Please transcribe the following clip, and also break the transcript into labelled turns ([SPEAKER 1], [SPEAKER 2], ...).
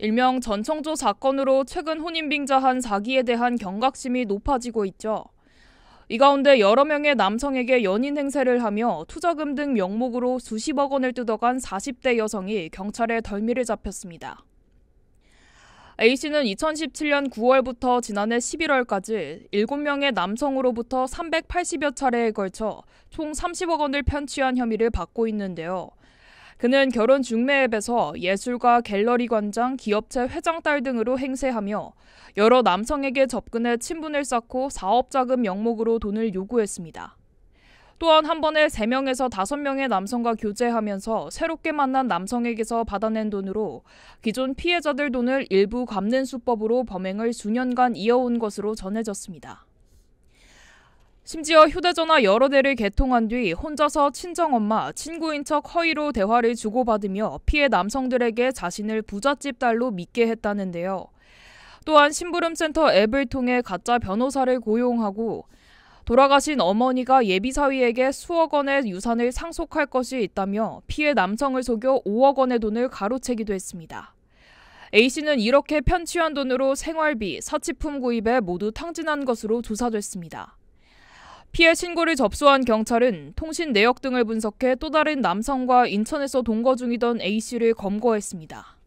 [SPEAKER 1] 일명 전청조 사건으로 최근 혼인빙자한 사기에 대한 경각심이 높아지고 있죠. 이 가운데 여러 명의 남성에게 연인 행세를 하며 투자금 등 명목으로 수십억 원을 뜯어간 40대 여성이 경찰에 덜미를 잡혔습니다. A씨는 2017년 9월부터 지난해 11월까지 7명의 남성으로부터 380여 차례에 걸쳐 총 30억 원을 편취한 혐의를 받고 있는데요. 그는 결혼 중매앱에서 예술가 갤러리 관장, 기업체 회장 딸 등으로 행세하며 여러 남성에게 접근해 친분을 쌓고 사업자금 명목으로 돈을 요구했습니다. 또한 한 번에 3명에서 5명의 남성과 교제하면서 새롭게 만난 남성에게서 받아낸 돈으로 기존 피해자들 돈을 일부 갚는 수법으로 범행을 수년간 이어온 것으로 전해졌습니다. 심지어 휴대전화 여러 대를 개통한 뒤 혼자서 친정엄마, 친구인 척 허위로 대화를 주고받으며 피해 남성들에게 자신을 부잣집 딸로 믿게 했다는데요. 또한 심부름센터 앱을 통해 가짜 변호사를 고용하고 돌아가신 어머니가 예비사위에게 수억 원의 유산을 상속할 것이 있다며 피해 남성을 속여 5억 원의 돈을 가로채기도 했습니다. A씨는 이렇게 편취한 돈으로 생활비, 사치품 구입에 모두 탕진한 것으로 조사됐습니다. 피해 신고를 접수한 경찰은 통신 내역 등을 분석해 또 다른 남성과 인천에서 동거 중이던 A씨를 검거했습니다.